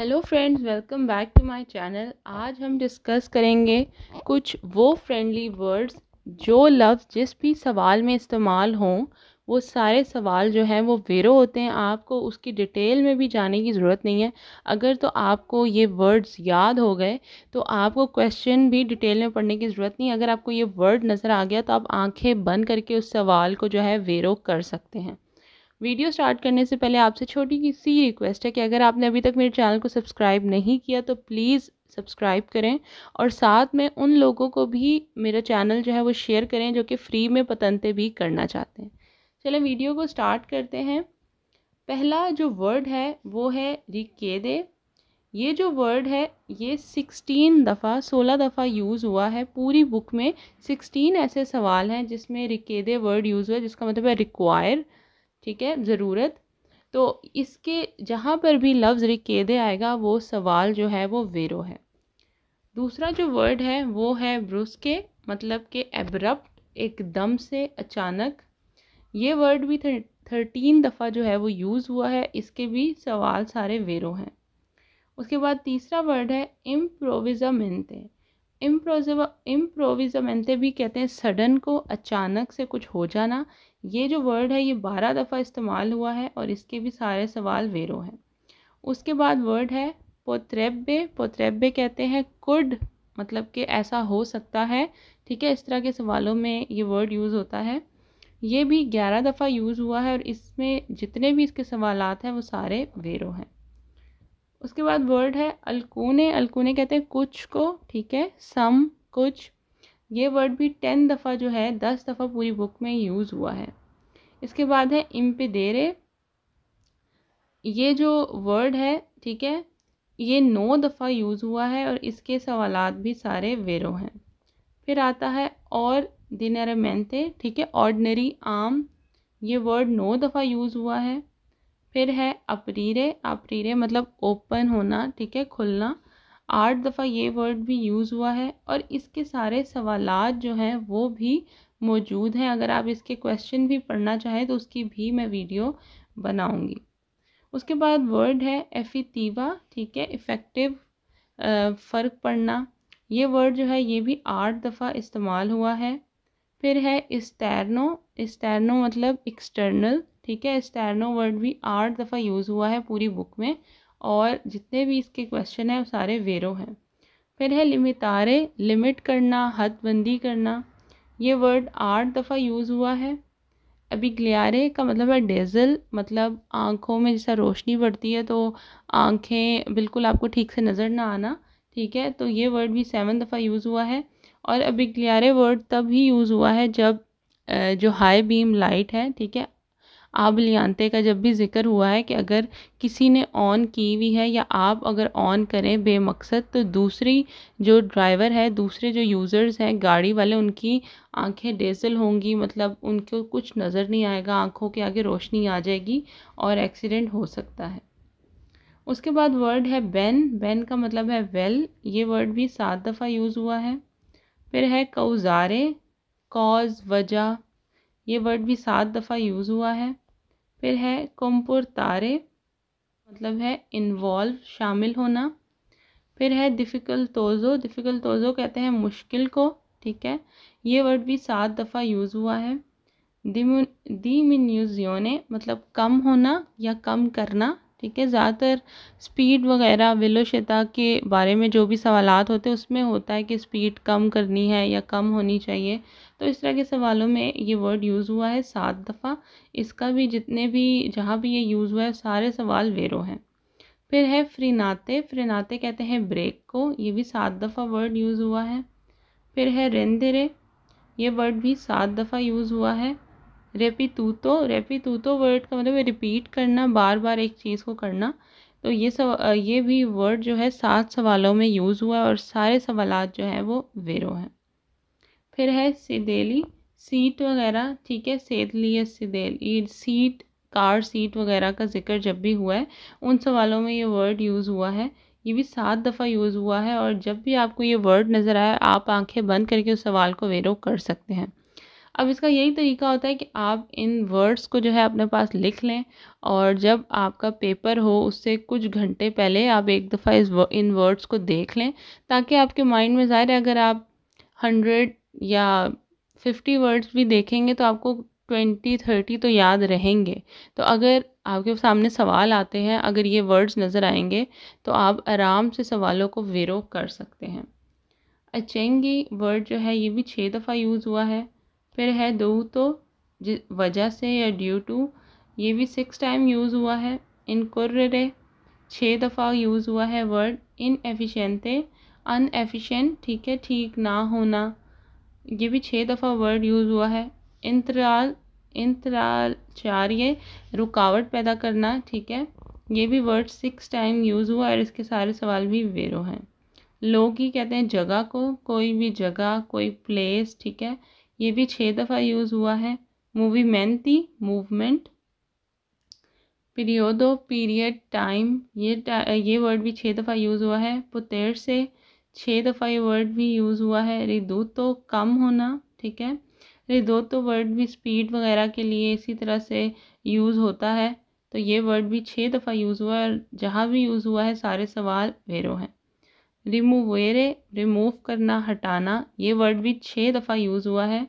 hello friends welcome back to my channel आज हम discuss करेंगे कुछ वो फ्रेंडली वर्ड्स जो लफ्ज़ जिस भी सवाल में इस्तेमाल हों वो सारे सवाल जो हैं वो वेरो होते हैं आपको उसकी डिटेल में भी जाने की ज़रूरत नहीं है अगर तो आपको ये वर्ड्स याद हो गए तो आपको क्वेश्चन भी डिटेल में पढ़ने की ज़रूरत नहीं अगर आपको ये वर्ड नज़र आ गया तो आप आंखें बंद करके उस सवाल को जो है वेरो कर सकते हैं वीडियो स्टार्ट करने से पहले आपसे छोटी सी रिक्वेस्ट है कि अगर आपने अभी तक मेरे चैनल को सब्सक्राइब नहीं किया तो प्लीज़ सब्सक्राइब करें और साथ में उन लोगों को भी मेरा चैनल जो है वो शेयर करें जो कि फ्री में पतंते भी करना चाहते हैं चलें वीडियो को स्टार्ट करते हैं पहला जो वर्ड है वो है रिकेदे ये जो वर्ड है ये सिक्सटीन दफ़ा सोलह दफ़ा यूज़ हुआ है पूरी बुक में सिक्सटीन ऐसे सवाल हैं जिसमें रिकेदे वर्ड यूज़ हुआ है जिसका मतलब है रिक्वायर ठीक है ज़रूरत तो इसके जहाँ पर भी लफ्ज़ रिकेदे आएगा वो सवाल जो है वो वेरो है दूसरा जो वर्ड है वो है ब्रुस्के मतलब के एब्रप्ट एकदम से अचानक ये वर्ड भी थर, थर्टीन दफ़ा जो है वो यूज़ हुआ है इसके भी सवाल सारे वेरो हैं उसके बाद तीसरा वर्ड है इम्प्रोविज़ामेंटे इम्प्रोजिव इम्प्रोविजमेंते भी कहते हैं सडन को अचानक से कुछ हो जाना ये जो वर्ड है ये बारह दफ़ा इस्तेमाल हुआ है और इसके भी सारे सवाल वेरो हैं उसके बाद वर्ड है पोत्रेब्बे पोत्रेब्बे कहते हैं कुड मतलब कि ऐसा हो सकता है ठीक है इस तरह के सवालों में ये वर्ड यूज़ होता है ये भी ग्यारह दफ़ा यूज़ हुआ है और इसमें जितने भी इसके सवाल हैं वो सारे वेरो हैं उसके बाद वर्ड है अलकूने अलकूने कहते हैं कुछ को ठीक है सम कुछ ये वर्ड भी टेन दफ़ा जो है दस दफ़ा पूरी बुक में यूज़ हुआ है इसके बाद है इम्पेरे ये जो वर्ड है ठीक है ये नौ दफ़ा यूज़ हुआ है और इसके सवालात भी सारे वेरो हैं फिर आता है और दिनरमेंते ठीक है ऑर्डनरी आम ये वर्ड नौ दफ़ा यूज़ हुआ है फिर है अप्रीरे अप्रीरे मतलब ओपन होना ठीक है खुलना आठ दफ़ा ये वर्ड भी यूज़ हुआ है और इसके सारे सवाल जो हैं वो भी मौजूद हैं अगर आप इसके क्वेश्चन भी पढ़ना चाहें तो उसकी भी मैं वीडियो बनाऊँगी उसके बाद वर्ड है एफितीवा ठीक है इफ़ेक्टिव फ़र्क पड़ना ये वर्ड जो है ये भी आठ दफ़ा इस्तेमाल हुआ है फिर है इस्टैरनो इस्टैरनो मतलब एक्सटर्नल ठीक है स्टैरनो वर्ड भी आठ दफ़ा यूज़ हुआ है पूरी बुक में और जितने भी इसके क्वेश्चन हैं वो सारे वेरो हैं फिर है लिमितारे लिमिट करना हदबंदी करना ये वर्ड आठ दफ़ा यूज़ हुआ है अभी ग्लियारे का मतलब है डेजल मतलब आँखों में जैसा रोशनी पड़ती है तो आँखें बिल्कुल आपको ठीक से नज़र ना आना ठीक है तो ये वर्ड भी सेवन दफ़ा यूज़ हुआ है और अभी ग्लियारे वर्ड तब ही यूज़ हुआ है जब जो हाई बीम लाइट है ठीक है लियांते का जब भी ज़िक्र हुआ है कि अगर किसी ने ऑन की हुई है या आप अगर ऑन करें बेमकसद तो दूसरी जो ड्राइवर है दूसरे जो यूज़र्स हैं गाड़ी वाले उनकी आंखें डेसल होंगी मतलब उनको कुछ नज़र नहीं आएगा आंखों के आगे रोशनी आ जाएगी और एक्सीडेंट हो सकता है उसके बाद वर्ड है बैन बैन का मतलब है वेल ये वर्ड भी सात दफ़ा यूज़ हुआ है फिर है कौजारे कॉज वजह ये वर्ड भी सात दफ़ा यूज़ हुआ है फिर है कमपुर तारे मतलब है इन्वॉल्व शामिल होना फिर है डिफ़िकल तोज़ो डिफ़िकल तोज़ो कहते हैं मुश्किल को ठीक है ये वर्ड भी सात दफ़ा यूज़ हुआ है दिमिन्यूजियोने मतलब कम होना या कम करना ठीक है ज़्यादातर स्पीड वगैरह वेलोशिता के बारे में जो भी सवाल होते हैं उसमें होता है कि स्पीड कम करनी है या कम होनी चाहिए तो इस तरह के सवालों में ये वर्ड यूज़ हुआ है सात दफ़ा इसका भी जितने भी जहाँ भी ये यूज़ हुआ है सारे सवाल वेरो हैं फिर है फ्रीनाते फ्रीनाते कहते हैं ब्रेक को ये भी सात दफ़ा वर्ड यूज़ हुआ है फिर है रेंदेरे ये वर्ड भी सात दफ़ा यूज़ हुआ है रेपीतूतो रेपीतूतो वर्ड का मतलब रिपीट करना बार बार एक चीज़ को करना तो ये सब ये भी वर्ड जो है सात सवालों में यूज़ हुआ और सारे सवाल जो हैं वो वेरो हैं फिर है सिदेली सीट वगैरह ठीक है सेदली या सिदेली सीट कार सीट वगैरह का जिक्र जब भी हुआ है उन सवालों में ये वर्ड यूज़ हुआ है ये भी सात दफ़ा यूज़ हुआ है और जब भी आपको ये वर्ड नज़र आए आप आंखें बंद करके उस सवाल को वेरो कर सकते हैं अब इसका यही तरीका होता है कि आप इन वर्ड्स को जो है अपने पास लिख लें और जब आपका पेपर हो उससे कुछ घंटे पहले आप एक दफ़ा इस इन वर्ड्स को देख लें ताकि आपके माइंड में ज़ाहिर है अगर आप हंड्रेड या फिफ्टी वर्ड्स भी देखेंगे तो आपको ट्वेंटी थर्टी तो याद रहेंगे तो अगर आपके सामने सवाल आते हैं अगर ये वर्ड्स नज़र आएंगे तो आप आराम से सवालों को वेरो कर सकते हैं अचेंगी वर्ड जो है ये भी छः दफ़ा यूज़ हुआ है फिर है दो तो वजह से या ड्यू टू ये भी सिक्स टाइम यूज़ हुआ है इनकुर्रे छः दफ़ा यूज़ हुआ है वर्ड इन एफिशेंटे अनएफिशेंट ठीक है ठीक ना होना ये भी छः दफ़ा वर्ड यूज़ हुआ है इंतराल इंतराचार्य रुकावट पैदा करना ठीक है ये भी वर्ड सिक्स टाइम यूज़ हुआ और इसके सारे सवाल भी वेरो हैं लोग ही कहते हैं जगह को कोई भी जगह कोई प्लेस ठीक है ये भी छः दफ़ा यूज़ हुआ है थी मूवमेंट पीरियोडो पीरियड टाइम ये टा, ये वर्ड भी छः दफ़ा यूज़ हुआ है पुतेर से छः दफ़ा ये वर्ड भी यूज़ हुआ है रिदू तो कम होना ठीक है रिदो तो वर्ड भी स्पीड वगैरह के लिए इसी तरह से यूज़ होता है तो ये वर्ड भी छः दफ़ा यूज़ हुआ है और जहाँ भी यूज़ हुआ है सारे सवाल वेरो हैं रिमूवेरे रिमूव करना हटाना ये वर्ड भी छः दफ़ा यूज़ हुआ है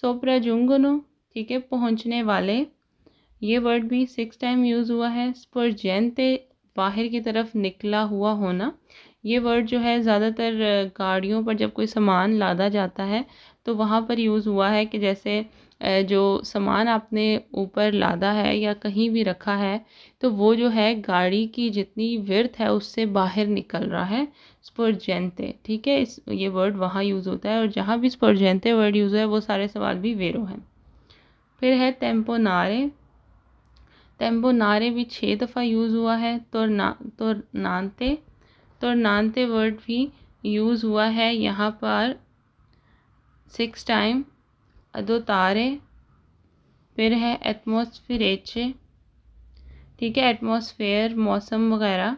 सोप्राजुंगनो ठीक है पहुँचने वाले ये वर्ड भी सिक्स टाइम यूज़ हुआ है स्पर्जेंते बाहर की तरफ निकला हुआ होना ये वर्ड जो है ज़्यादातर गाड़ियों पर जब कोई सामान लादा जाता है तो वहाँ पर यूज़ हुआ है कि जैसे जो सामान आपने ऊपर लादा है या कहीं भी रखा है तो वो जो है गाड़ी की जितनी व्यर्थ है उससे बाहर निकल रहा है स्पर्जेंते ठीक है इस ये वर्ड वहाँ यूज़ होता है और जहाँ भी स्पर्जेंते वर्ड यूज़ है वो सारे सवाल भी वेरो हैं फिर है टेम्पो नारे टेम्पो नारे भी छः दफ़ा यूज़ हुआ है तो ना तो नानते तो नानते वर्ड भी यूज़ हुआ है यहाँ पर सिक्स टाइम अदोतारे फिर है एटमोसफिरेच ठीक है एटमोसफेयर मौसम वगैरह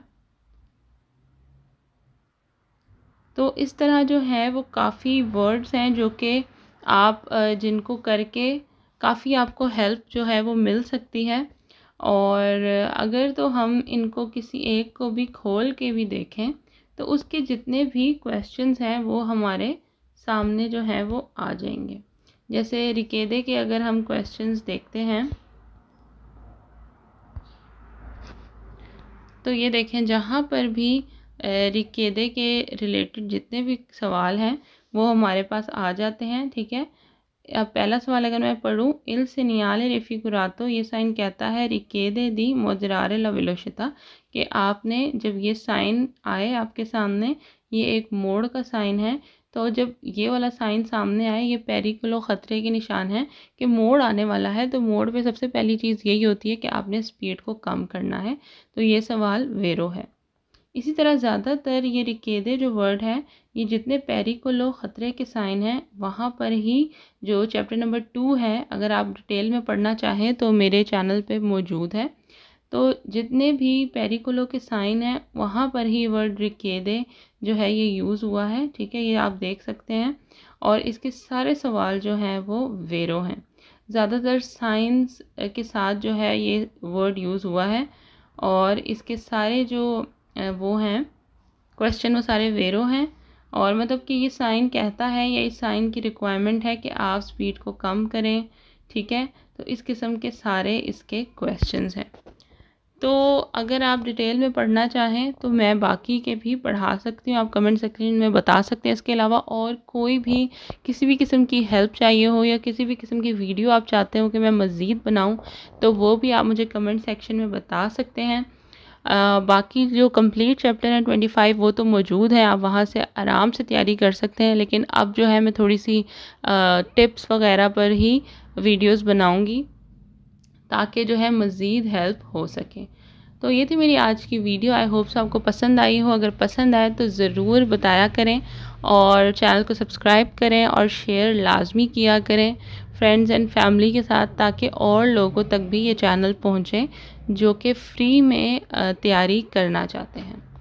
तो इस तरह जो है वो काफ़ी वर्ड्स हैं जो कि आप जिनको करके काफ़ी आपको हेल्प जो है वो मिल सकती है और अगर तो हम इनको किसी एक को भी खोल के भी देखें तो उसके जितने भी क्वेश्चंस हैं वो हमारे सामने जो हैं वो आ जाएंगे जैसे रिकेदे के अगर हम क्वेश्चंस देखते हैं तो ये देखें जहाँ पर भी रिकेदे के रिलेटेड जितने भी सवाल हैं वो हमारे पास आ जाते हैं ठीक है अब पहला सवाल अगर मैं पढ़ूँ इल से नियाले कुरातो ये साइन कहता है रिकेदे दी मोजरार लविलोशता कि आपने जब ये साइन आए आपके सामने ये एक मोड़ का साइन है तो जब ये वाला साइन सामने आए ये पेरिकुलो ख़तरे के निशान है कि मोड़ आने वाला है तो मोड़ पे सबसे पहली चीज़ यही होती है कि आपने स्पीड को कम करना है तो ये सवाल वेरो है इसी तरह ज़्यादातर ये रिकेदे जो वर्ड है ये जितने पेरिकुलो ख़तरे के साइन हैं वहाँ पर ही जो चैप्टर नंबर टू है अगर आप डिटेल में पढ़ना चाहें तो मेरे चैनल पर मौजूद है तो जितने भी पेरिकुलो के साइन हैं वहाँ पर ही वर्ड रिकेदे जो है ये यूज़ हुआ है ठीक है ये आप देख सकते हैं और इसके सारे सवाल जो हैं वो वेरो हैं ज़्यादातर साइंस के साथ जो है ये वर्ड यूज़ हुआ है और इसके सारे जो वो हैं क्वेश्चन वो सारे वेरो हैं और मतलब कि ये साइन कहता है या इस साइन की रिक्वायरमेंट है कि आप स्पीड को कम करें ठीक है तो इस किस्म के सारे इसके क्वेश्चंस हैं तो अगर आप डिटेल में पढ़ना चाहें तो मैं बाकी के भी पढ़ा सकती हूँ आप कमेंट सेक्शन में बता सकते हैं इसके अलावा और कोई भी किसी भी किस्म की हेल्प चाहिए हो या किसी भी किस्म की वीडियो आप चाहते हो कि मैं मज़ीद बनाऊँ तो वो भी आप मुझे कमेंट सेक्शन में बता सकते हैं आ, बाकी जो कंप्लीट चैप्टर है ट्वेंटी फाइव वो तो मौजूद है आप वहाँ से आराम से तैयारी कर सकते हैं लेकिन अब जो है मैं थोड़ी सी आ, टिप्स वगैरह पर ही वीडियोस बनाऊंगी ताकि जो है मज़ीद हेल्प हो सके तो ये थी मेरी आज की वीडियो आई होप सो आपको पसंद आई हो अगर पसंद आए तो ज़रूर बताया करें और चैनल को सब्सक्राइब करें और शेयर लाजमी किया करें फ्रेंड्स एंड फैमिली के साथ ताकि और लोगों तक भी ये चैनल पहुँचें जो कि फ़्री में तैयारी करना चाहते हैं